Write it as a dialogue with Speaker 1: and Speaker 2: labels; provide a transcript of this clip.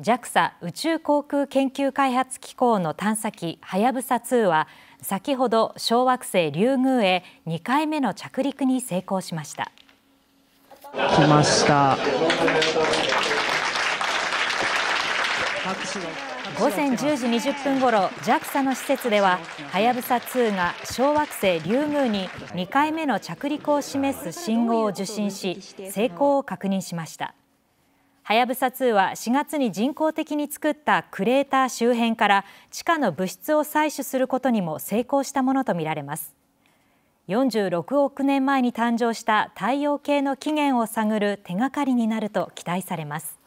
Speaker 1: JAXA 宇宙航空研究開発機構の探査機はやぶさ2は先ほど小惑星リュウグウへ2回目の着陸に成功しました来ました午前10時20分ごろ JAXA の施設でははやぶさ2が小惑星リュウグウに2回目の着陸を示す信号を受信し成功を確認しましたはやぶさ2は4月に人工的に作ったクレーター周辺から地下の物質を採取することにも成功したものとみられます46億年前に誕生した太陽系の起源を探る手がかりになると期待されます